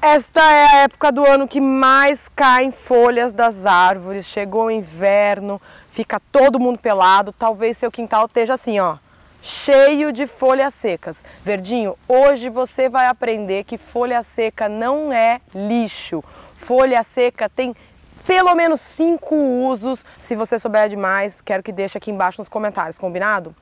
Esta é a época do ano que mais caem folhas das árvores. Chegou o inverno, fica todo mundo pelado. Talvez seu quintal esteja assim, ó, cheio de folhas secas. Verdinho, hoje você vai aprender que folha seca não é lixo. Folha seca tem pelo menos cinco usos. Se você souber demais, quero que deixe aqui embaixo nos comentários, combinado?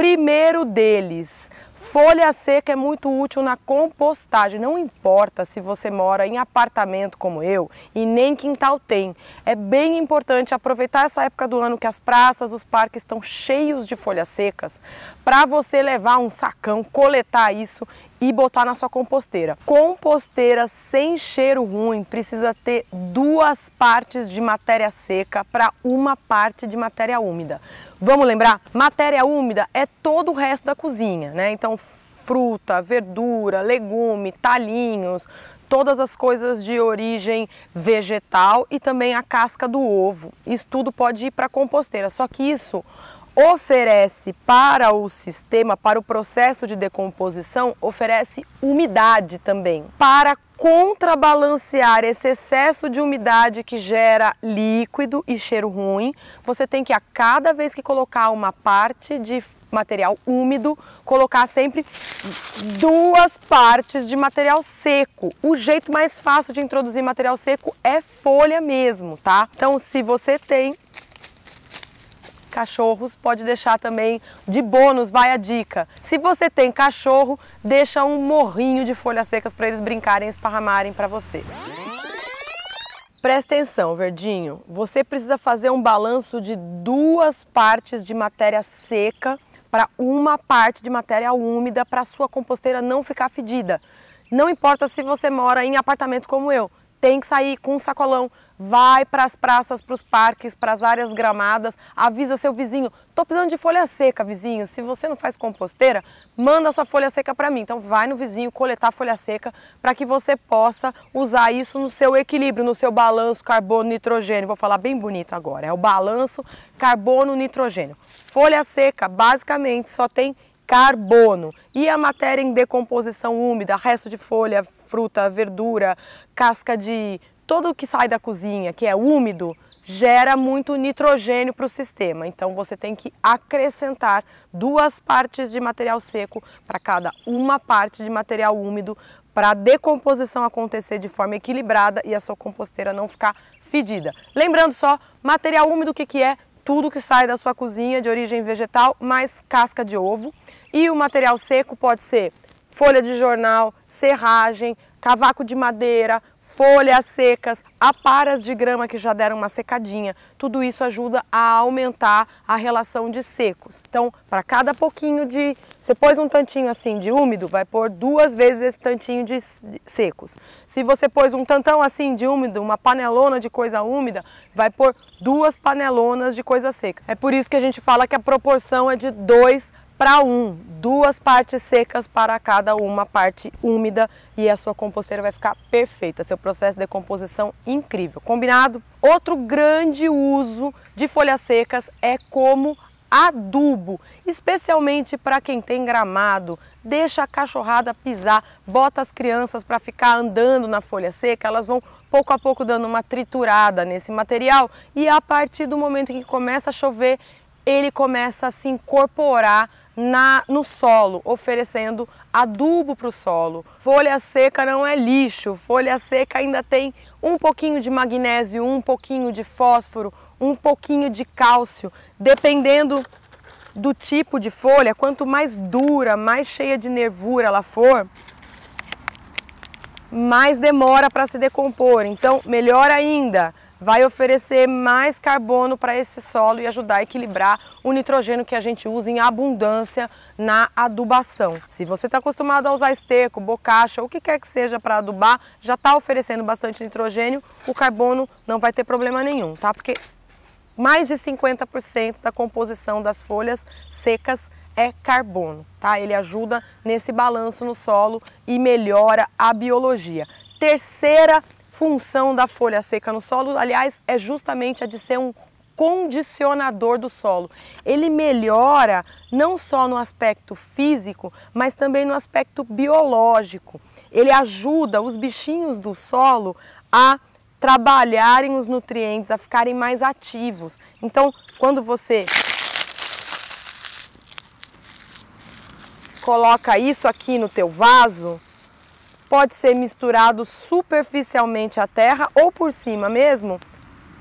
Primeiro deles, Folha seca é muito útil na compostagem, não importa se você mora em apartamento como eu e nem quintal tem. É bem importante aproveitar essa época do ano que as praças, os parques estão cheios de folhas secas, para você levar um sacão, coletar isso e botar na sua composteira. Composteira sem cheiro ruim precisa ter duas partes de matéria seca para uma parte de matéria úmida. Vamos lembrar? Matéria úmida é todo o resto da cozinha, né? Então, fruta, verdura, legume, talinhos, todas as coisas de origem vegetal e também a casca do ovo. Isso tudo pode ir para a composteira, só que isso oferece para o sistema, para o processo de decomposição, oferece umidade também, para contrabalancear esse excesso de umidade que gera líquido e cheiro ruim, você tem que a cada vez que colocar uma parte de material úmido, colocar sempre duas partes de material seco. O jeito mais fácil de introduzir material seco é folha mesmo, tá? Então, se você tem cachorros, pode deixar também de bônus, vai a dica. Se você tem cachorro, deixa um morrinho de folhas secas para eles brincarem e esparramarem para você. Presta atenção, verdinho. Você precisa fazer um balanço de duas partes de matéria seca para uma parte de matéria úmida para sua composteira não ficar fedida. Não importa se você mora em apartamento como eu tem que sair com um sacolão, vai para as praças, para os parques, para as áreas gramadas, avisa seu vizinho, tô precisando de folha seca, vizinho, se você não faz composteira, manda sua folha seca para mim. Então vai no vizinho coletar folha seca para que você possa usar isso no seu equilíbrio, no seu balanço carbono-nitrogênio. Vou falar bem bonito agora, é o balanço carbono-nitrogênio. Folha seca, basicamente, só tem carbono. E a matéria em decomposição úmida, resto de folha, fruta, verdura, casca de tudo que sai da cozinha, que é úmido, gera muito nitrogênio para o sistema. Então você tem que acrescentar duas partes de material seco para cada uma parte de material úmido para a decomposição acontecer de forma equilibrada e a sua composteira não ficar fedida. Lembrando só, material úmido o que, que é? Tudo que sai da sua cozinha de origem vegetal, mais casca de ovo. E o material seco pode ser folha de jornal, serragem, cavaco de madeira, folhas secas, aparas de grama que já deram uma secadinha. Tudo isso ajuda a aumentar a relação de secos. Então, para cada pouquinho de... Você pôs um tantinho assim de úmido, vai pôr duas vezes esse tantinho de secos. Se você pôs um tantão assim de úmido, uma panelona de coisa úmida, vai pôr duas panelonas de coisa seca. É por isso que a gente fala que a proporção é de 2 para um, duas partes secas para cada uma parte úmida e a sua composteira vai ficar perfeita, seu processo de decomposição incrível, combinado? Outro grande uso de folhas secas é como adubo, especialmente para quem tem gramado. Deixa a cachorrada pisar, bota as crianças para ficar andando na folha seca, elas vão pouco a pouco dando uma triturada nesse material e a partir do momento em que começa a chover, ele começa a se incorporar na, no solo, oferecendo adubo para o solo. Folha seca não é lixo, folha seca ainda tem um pouquinho de magnésio, um pouquinho de fósforo, um pouquinho de cálcio, dependendo do tipo de folha, quanto mais dura, mais cheia de nervura ela for, mais demora para se decompor. Então, melhor ainda, vai oferecer mais carbono para esse solo e ajudar a equilibrar o nitrogênio que a gente usa em abundância na adubação. Se você está acostumado a usar esterco, bocacha, o que quer que seja para adubar, já está oferecendo bastante nitrogênio, o carbono não vai ter problema nenhum, tá? Porque mais de 50% da composição das folhas secas é carbono, tá? Ele ajuda nesse balanço no solo e melhora a biologia. Terceira função da folha seca no solo, aliás, é justamente a de ser um condicionador do solo. Ele melhora não só no aspecto físico, mas também no aspecto biológico. Ele ajuda os bichinhos do solo a trabalharem os nutrientes, a ficarem mais ativos. Então, quando você coloca isso aqui no teu vaso, pode ser misturado superficialmente à terra ou por cima mesmo,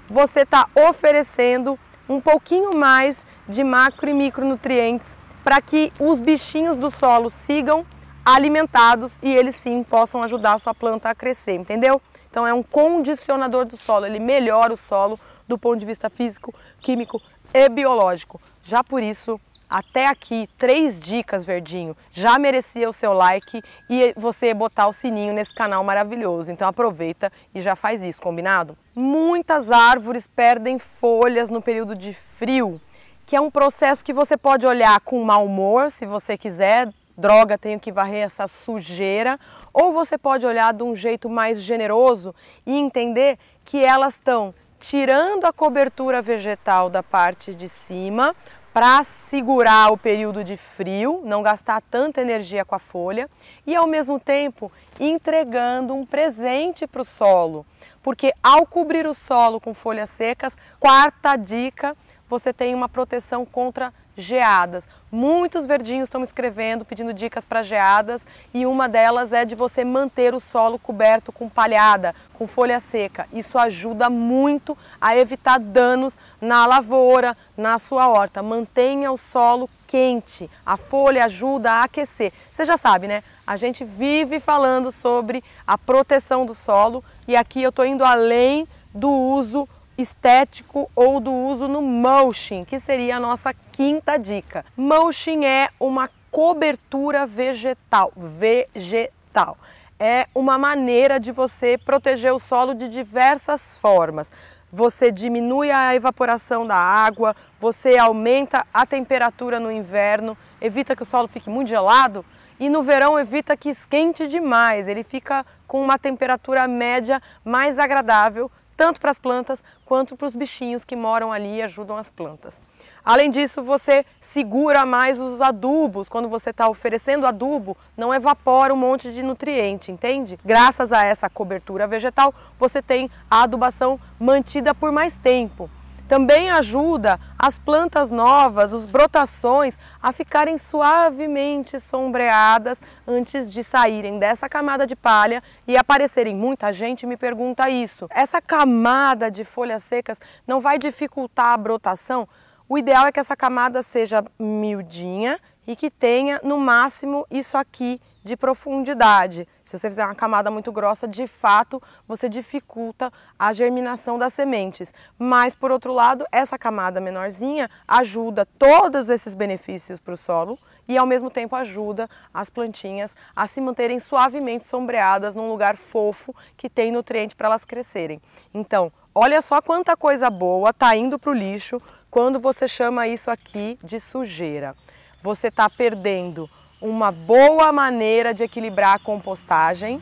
você está oferecendo um pouquinho mais de macro e micronutrientes para que os bichinhos do solo sigam alimentados e eles sim possam ajudar a sua planta a crescer, entendeu? Então é um condicionador do solo, ele melhora o solo do ponto de vista físico, químico, e biológico. Já por isso, até aqui, três dicas, Verdinho. Já merecia o seu like e você botar o sininho nesse canal maravilhoso. Então aproveita e já faz isso, combinado? Muitas árvores perdem folhas no período de frio, que é um processo que você pode olhar com mau humor, se você quiser, droga, tenho que varrer essa sujeira, ou você pode olhar de um jeito mais generoso e entender que elas estão tirando a cobertura vegetal da parte de cima para segurar o período de frio, não gastar tanta energia com a folha e ao mesmo tempo entregando um presente para o solo, porque ao cobrir o solo com folhas secas, quarta dica, você tem uma proteção contra geadas. Muitos verdinhos estão me escrevendo pedindo dicas para geadas e uma delas é de você manter o solo coberto com palhada, com folha seca. Isso ajuda muito a evitar danos na lavoura, na sua horta. Mantenha o solo quente, a folha ajuda a aquecer. Você já sabe, né? A gente vive falando sobre a proteção do solo e aqui eu estou indo além do uso estético ou do uso no mulching, que seria a nossa quinta dica. Mulching é uma cobertura vegetal, vegetal. É uma maneira de você proteger o solo de diversas formas. Você diminui a evaporação da água, você aumenta a temperatura no inverno, evita que o solo fique muito gelado e no verão evita que esquente demais. Ele fica com uma temperatura média mais agradável tanto para as plantas quanto para os bichinhos que moram ali e ajudam as plantas. Além disso, você segura mais os adubos. Quando você está oferecendo adubo, não evapora um monte de nutriente, entende? Graças a essa cobertura vegetal, você tem a adubação mantida por mais tempo. Também ajuda as plantas novas, os brotações, a ficarem suavemente sombreadas antes de saírem dessa camada de palha e aparecerem. Muita gente me pergunta isso. Essa camada de folhas secas não vai dificultar a brotação? O ideal é que essa camada seja miudinha e que tenha no máximo isso aqui de profundidade. Se você fizer uma camada muito grossa, de fato, você dificulta a germinação das sementes. Mas, por outro lado, essa camada menorzinha ajuda todos esses benefícios para o solo e, ao mesmo tempo, ajuda as plantinhas a se manterem suavemente sombreadas num lugar fofo que tem nutriente para elas crescerem. Então, olha só quanta coisa boa está indo para o lixo quando você chama isso aqui de sujeira. Você está perdendo uma boa maneira de equilibrar a compostagem.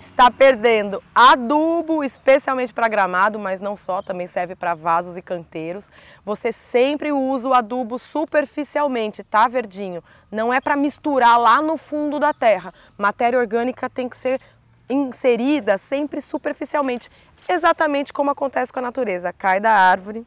Está perdendo adubo, especialmente para gramado, mas não só, também serve para vasos e canteiros. Você sempre usa o adubo superficialmente, tá, verdinho? Não é para misturar lá no fundo da terra. Matéria orgânica tem que ser inserida sempre superficialmente, exatamente como acontece com a natureza. Cai da árvore,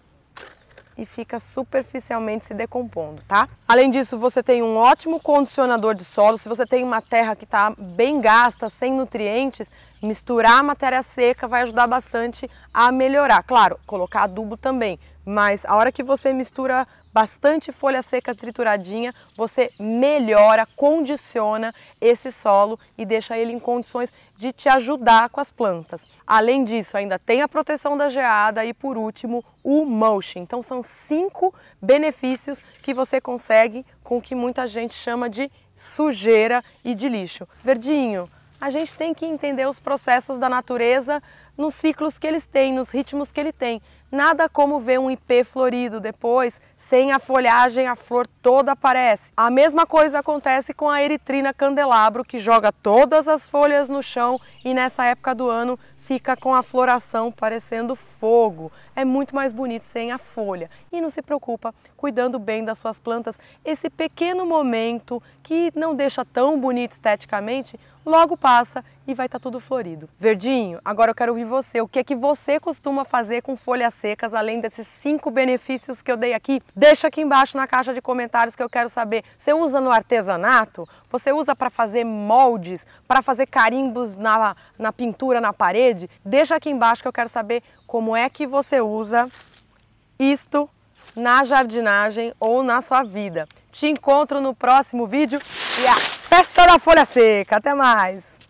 e fica superficialmente se decompondo, tá? Além disso, você tem um ótimo condicionador de solo. Se você tem uma terra que está bem gasta, sem nutrientes, misturar a matéria seca vai ajudar bastante a melhorar. Claro, colocar adubo também, mas a hora que você mistura bastante folha seca trituradinha, você melhora, condiciona esse solo e deixa ele em condições de te ajudar com as plantas. Além disso, ainda tem a proteção da geada e por último, o mulching. Então são cinco benefícios que você consegue com o que muita gente chama de sujeira e de lixo. Verdinho, a gente tem que entender os processos da natureza nos ciclos que eles têm, nos ritmos que ele tem. Nada como ver um IP florido depois, sem a folhagem, a flor toda aparece. A mesma coisa acontece com a eritrina candelabro, que joga todas as folhas no chão e nessa época do ano fica com a floração parecendo fogo. É muito mais bonito sem a folha. E não se preocupa, cuidando bem das suas plantas, esse pequeno momento que não deixa tão bonito esteticamente, logo passa e vai estar tá tudo florido. Verdinho, agora eu quero ouvir você. O que é que você costuma fazer com folhas secas, além desses cinco benefícios que eu dei aqui? Deixa aqui embaixo na caixa de comentários que eu quero saber. Você usa no artesanato? Você usa para fazer moldes? Para fazer carimbos na, na pintura, na parede? Deixa aqui embaixo que eu quero saber como é que você usa isto na jardinagem ou na sua vida. Te encontro no próximo vídeo e yeah. Festa da Folha Seca. Até mais.